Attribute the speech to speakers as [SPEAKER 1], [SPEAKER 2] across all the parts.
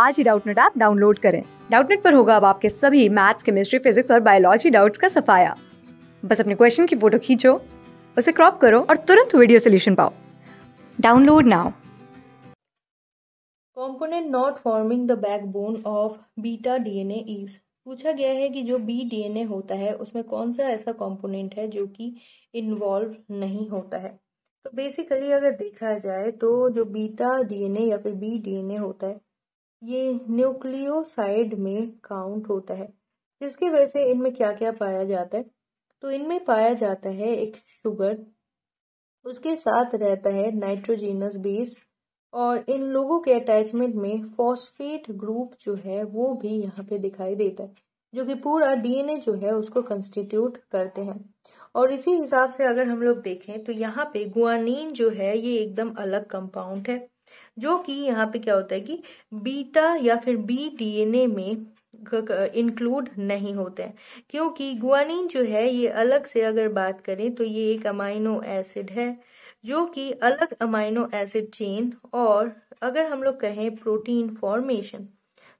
[SPEAKER 1] आज ही Doubtnut app download करें डाउटनेट पर होगा अब आपके सभी मैथ्स केमिस्ट्री फिजिक्स और बायोलॉजी डाउट्स का सफाया बस अपने क्वेश्चन की फोटो खींचो उसे क्रॉप करो और तुरंत वीडियो सोल्यूशन पाओ download now
[SPEAKER 2] component not forming the backbone of beta DNA is पूछा गया है कि जो बी डीएनए होता है उसमें कौन सा ऐसा कॉम्पोनेंट है जो कि इन्वॉल्व नहीं होता है तो बेसिकली अगर देखा जाए तो जो बीटा डीएनए या फिर बी डीएनए होता है ये न्यूक्लियोसाइड में काउंट होता है जिसके वजह से इनमें क्या क्या पाया जाता है तो इनमें पाया जाता है एक शुगर उसके साथ रहता है नाइट्रोजीनस बेस और इन लोगों के अटैचमेंट में फॉस्फेट ग्रुप जो है वो भी यहाँ पे दिखाई देता है जो कि पूरा डीएनए जो है उसको कंस्टिट्यूट करते हैं और इसी हिसाब से अगर हम लोग देखें तो यहाँ पे गुआनीन जो है ये एकदम अलग कंपाउंड है जो कि यहाँ पे क्या होता है कि बीटा या फिर बी डीएनए में इंक्लूड नहीं होते हैं क्योंकि गुआनिन जो है ये अलग से अगर बात करें तो ये एक अमाइनो एसिड है जो कि अलग अमाइनो एसिड चेन और अगर हम लोग कहें प्रोटीन फॉर्मेशन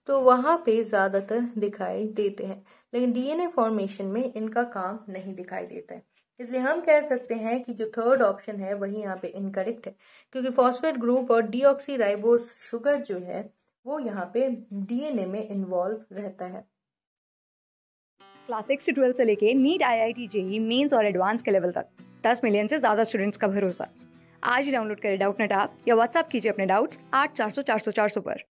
[SPEAKER 2] तो वहां पे ज़्यादातर दिखाई देते हैं लेकिन डीएनए फॉर्मेशन में इनका काम नहीं दिखाई देता है इसलिए हम कह सकते हैं कि जो थर्ड ऑप्शन है वही यहाँ पे इनकरेक्ट है क्योंकि फॉस्फेट ग्रुप और डी शुगर जो है वो यहाँ पे डीएनए में इन्वॉल्व रहता है
[SPEAKER 1] क्लास सिक्स से ट्वेल्थ से लेके NEET I I T JEE mains और एडवांस के लेवल तक दस मिलियन से ज़्यादा स्टूडेंट्स का भरोसा आज ही डाउनलोड करें डाउट नेट आप या व्हाट्सअप कीजिए अपने डाउट्स आठ चार सौ चार सौ चार सौ पर